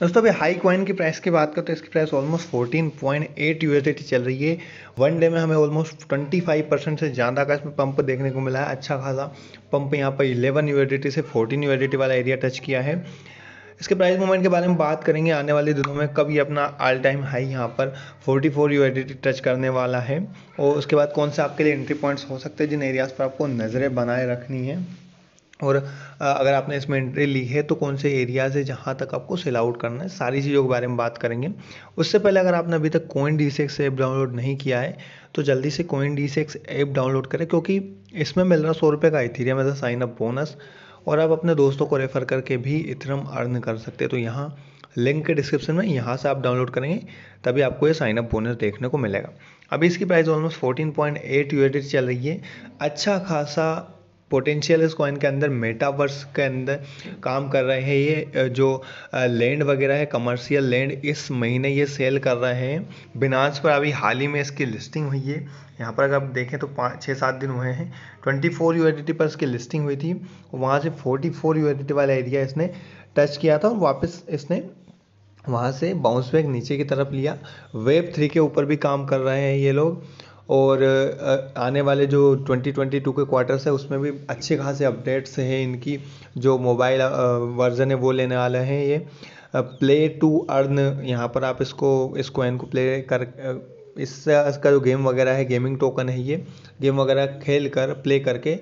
दोस्तों अभी high coin की प्राइस की बात करते हैं तो इसकी price almost point eight U चल रही है वन डे में हमें ऑलमोस्ट ट्वेंटी फाइव परसेंट से ज़्यादा का इसमें पंप देखने को मिला है अच्छा खासा पंप यहाँ पर इलेवन यू से फोर्टीन यू वाला एरिया टच किया है इसके प्राइस मूवमेंट के बारे में बात करेंगे आने वाले दिनों में कब ये अपना ऑल टाइम हाई यहाँ पर 44 फोर टच करने वाला है और उसके बाद कौन से आपके लिए एंट्री पॉइंट्स हो सकते हैं जिन एरियाज़ पर आपको नज़रें बनाए रखनी है और अगर आपने इसमें एंट्री ली है तो कौन से एरियाज़ है जहाँ तक आपको सेल आउट करना है सारी चीज़ों के बारे में बात करेंगे उससे पहले अगर आपने अभी तक CoinDCX app download नहीं किया है तो जल्दी से CoinDCX app download करें क्योंकि इसमें मिल रहा सौ रुपये का Ethereum as a sign up bonus और आप अपने दोस्तों को रेफ़र करके भी इथरम अर्न कर सकते हैं तो यहाँ लिंक के डिस्क्रिप्शन में यहाँ से आप डाउनलोड करेंगे तभी आपको ये साइन अप बोनस देखने को मिलेगा अभी इसकी प्राइस ऑलमोस्ट 14.8 पॉइंट चल रही है अच्छा खासा पोटेंशियल इस कॉइन के अंदर मेटावर्स के अंदर काम कर रहे हैं ये जो लैंड वगैरह है कमर्शियल लैंड इस महीने ये सेल कर रहे हैं बिनास पर अभी हाल ही में इसकी लिस्टिंग हुई है यहाँ पर अगर आप देखें तो पाँच छः सात दिन हुए हैं ट्वेंटी फोर यू पर इसकी लिस्टिंग हुई थी वहाँ से फोर्टी फोर यू वाला एरिया इसने टच किया था और वापस इसने वहाँ से बाउंस बैक नीचे की तरफ लिया वेब थ्री के ऊपर भी काम कर रहे हैं ये लोग और आने वाले जो ट्वेंटी ट्वेंटी टू के क्वार्टर्स है उसमें भी अच्छे खासे अपडेट्स हैं इनकी जो मोबाइल वर्ज़न है वो लेने वाले हैं ये प्ले टू अर्न यहाँ पर आप इसको इस कॉइन को प्ले कर इससे इसका जो गेम वगैरह है गेमिंग टोकन है ये गेम वगैरह खेल कर प्ले करके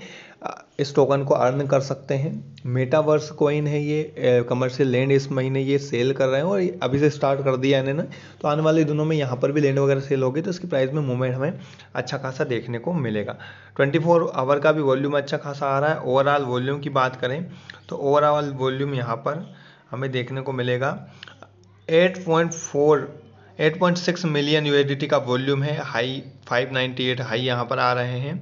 इस टोकन को अर्न कर सकते हैं मेटावर्स कॉइन है ये कमर्शियल लैंड इस महीने ये सेल कर रहे हैं और अभी से स्टार्ट कर दिया इन्होंने तो आने वाले दिनों में यहाँ पर भी लैंड वगैरह सेल होगी तो इसकी प्राइस में मूवमेंट हमें अच्छा खासा देखने को मिलेगा 24 आवर का भी वॉल्यूम अच्छा खासा आ रहा है ओवरऑल वॉल्यूम की बात करें तो ओवरऑल वॉल्यूम यहाँ पर हमें देखने को मिलेगा एट 8.6 मिलियन यूएसडीटी का वॉल्यूम है हाई 598 हाई यहाँ पर आ रहे हैं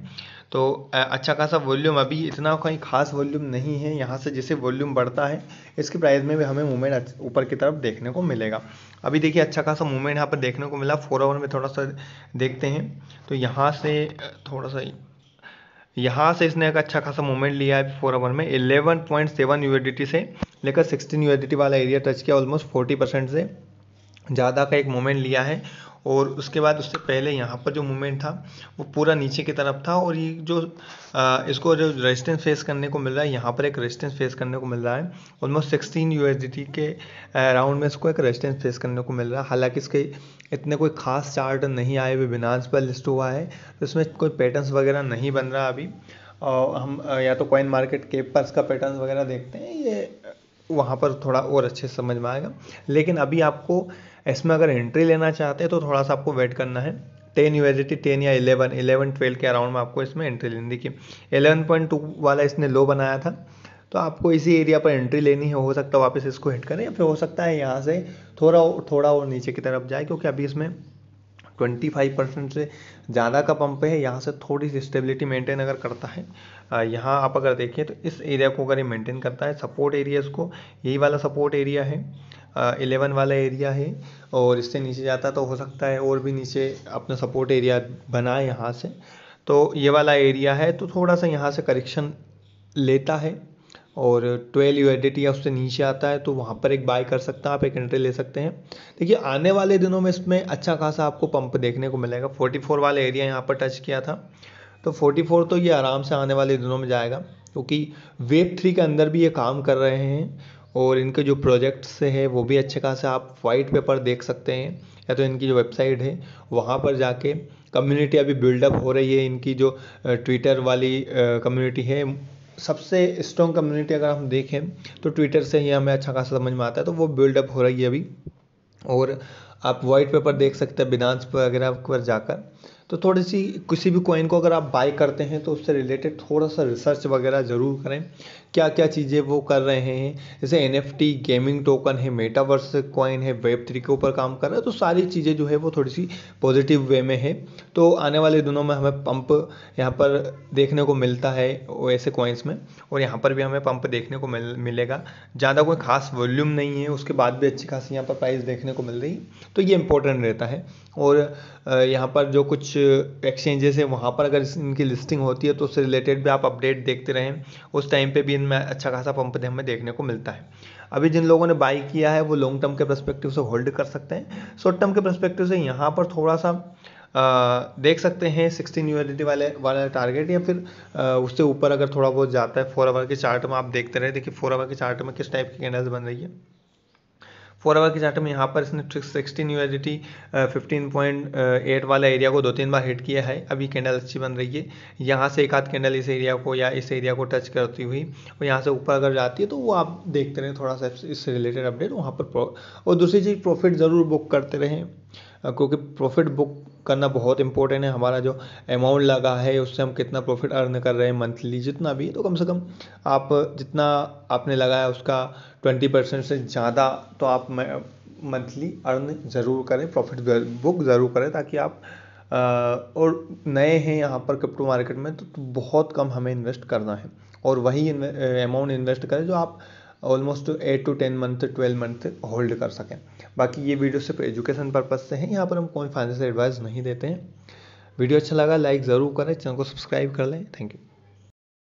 तो अच्छा खासा वॉल्यूम अभी इतना कोई ख़ास वॉल्यूम नहीं है यहाँ से जैसे वॉल्यूम बढ़ता है इसके प्राइस में भी हमें मूवमेंट ऊपर की तरफ देखने को मिलेगा अभी देखिए अच्छा खासा मूवमेंट यहाँ पर देखने को मिला फोर आवर में थोड़ा सा देखते हैं तो यहाँ से थोड़ा सा यहाँ से इसने एक अच्छा खासा मूवमेंट लिया है फोर आवर में सेवन यूएडीटी से लेकर सिक्सटीन यू वाला एरिया टच किया ऑलमोस्ट फोर्टी परसेंट से ज़्यादा का एक मोमेंट लिया है और उसके बाद उससे पहले यहाँ पर जो मूवमेंट था वो पूरा नीचे की तरफ था और ये जो इसको जो रेजिस्टेंस फेस करने को मिल रहा है यहाँ पर एक रेजिस्टेंस फेस करने को मिल रहा है ऑलमोस्ट सिक्सटीन यू के राउंड में इसको एक रेजिस्टेंस फेस करने को मिल रहा है हालांकि इसके इतने कोई खास चार्ट नहीं आए हुए बिनास पर लिस्ट हुआ है तो इसमें कोई पैटर्न वगैरह नहीं बन रहा अभी और हम या तो कॉइन मार्केट केप पर इसका पैटर्न वगैरह देखते हैं ये वहाँ पर थोड़ा और अच्छे से समझ में आएगा लेकिन अभी आपको इसमें अगर एंट्री लेना चाहते हैं तो थोड़ा सा आपको वेट करना है टेन यू टेन या इलेवन इलेवन ट्वेल्व के अराउंड में आपको इसमें एंट्री लेनी देखिए एलेवन पॉइंट टू वाला इसने लो बनाया था तो आपको इसी एरिया पर एंट्री लेनी है हो सकता है वापस इसको हिट करें या फिर हो सकता है यहाँ से थोड़ा थोड़ा और नीचे की तरफ जाए क्योंकि अभी इसमें ट्वेंटी फाइव परसेंट से ज़्यादा का पंप है यहाँ से थोड़ी सी स्टेबिलिटी मेंटेन अगर करता है यहाँ आप अगर देखें तो इस एरिया को अगर ये मेंटेन करता है सपोर्ट एरिया इसको यही वाला सपोर्ट एरिया है एलेवन वाला एरिया है और इससे नीचे जाता तो हो सकता है और भी नीचे अपना सपोर्ट एरिया बना यहाँ से तो ये वाला एरिया है तो थोड़ा सा यहाँ से करेक्शन लेता है और ट्वेल्व यूएडिट या उससे नीचे आता है तो वहाँ पर एक बाय कर सकते हैं आप एक एंट्री ले सकते हैं देखिए आने वाले दिनों में इसमें अच्छा खासा आपको पंप देखने को मिलेगा 44 वाला एरिया यहाँ पर टच किया था तो 44 तो ये आराम से आने वाले दिनों में जाएगा क्योंकि वेब थ्री के अंदर भी ये काम कर रहे हैं और इनके जो प्रोजेक्ट्स है वो भी अच्छे खासे आप वाइट पेपर देख सकते हैं या तो इनकी जो वेबसाइट है वहाँ पर जाके कम्युनिटी अभी बिल्डअप हो रही है इनकी जो ट्विटर वाली कम्युनिटी है सबसे स्ट्रॉन्ग कम्युनिटी अगर हम देखें तो ट्विटर से ही हमें अच्छा खासा समझ में आता है तो वो बिल्डअप हो रही है अभी और आप वाइट पेपर देख सकते हैं बिनांस वगैरह पर जाकर तो थोड़ी सी किसी भी कॉइन को अगर आप बाय करते हैं तो उससे रिलेटेड थोड़ा सा रिसर्च वगैरह ज़रूर करें क्या क्या चीज़ें वो कर रहे हैं जैसे एन गेमिंग टोकन है मेटावर्स कॉइन है वेब थ्री के ऊपर काम कर रहा है तो सारी चीज़ें जो है वो थोड़ी सी पॉजिटिव वे में है तो आने वाले दिनों में हमें पंप यहाँ पर देखने को मिलता है ऐसे कॉइन्स में और यहाँ पर भी हमें पंप देखने को मिल मिलेगा ज़्यादा कोई खास वॉल्यूम नहीं है उसके बाद भी अच्छी खासी यहाँ पर प्राइस देखने को मिल रही है तो ये इंपॉर्टेंट रहता है और यहाँ पर जो कुछ एक्सचेंजेस है वहाँ पर अगर इनकी लिस्टिंग होती है तो उससे रिलेटेड भी आप अपडेट देखते रहें उस टाइम पे भी इनमें अच्छा खासा पंप हमें देखने को मिलता है अभी जिन लोगों ने बाई किया है वो लॉन्ग टर्म के परस्पेक्टिव से होल्ड कर सकते हैं शॉर्ट टर्म के परस्पेक्टिव से यहाँ पर थोड़ा सा आ, देख सकते हैं सिक्सटीन यूएसडी वाले वाला टारगेट या फिर आ, उससे ऊपर अगर थोड़ा बहुत जाता है फोर आवर के चार्ट में आप देखते रहे देखिए फोर आवर के चार्ट में किस टाइप की कैंडल्स बन रही है फोर आवर के चार्ट में यहाँ पर इसने sixteen U fifteen point eight वाला एरिया को दो तीन बार हिट किया है अभी कैंडल अच्छी बन रही है यहाँ से एक आध कैंडल इस एरिया को या इस एरिया को टच करती हुई और यहाँ से ऊपर अगर जाती है तो वो आप देखते रहें थोड़ा सा इससे रिलेटेड अपडेट वहाँ पर और दूसरी चीज़ प्रॉफिट ज़रूर बुक करते रहें क्योंकि प्रॉफिट बुक करना बहुत इंपॉर्टेंट है हमारा जो अमाउंट लगा है उससे हम कितना प्रॉफिट अर्न कर रहे हैं मंथली जितना भी तो कम से कम आप जितना आपने लगाया उसका ट्वेंटी परसेंट से ज़्यादा तो आप मंथली अर्न ज़रूर करें प्रॉफिट बुक ज़रूर करें ताकि आप और नए हैं यहाँ पर क्रिप्टो मार्केट में तो, तो बहुत कम हमें इन्वेस्ट करना है और वही अमाउंट इन्वेस्ट करें जो आप almost eight to ten month twelve month hold कर सकें बाकी ये वीडियो सिर्फ एजुकेशन पर्पज़ से हैं यहाँ पर हम कोई फाइनेंशियल एडवाइस नहीं देते हैं वीडियो अच्छा लगा लाइक ज़रूर करें चैनल को सब्सक्राइब कर लें थैंक यू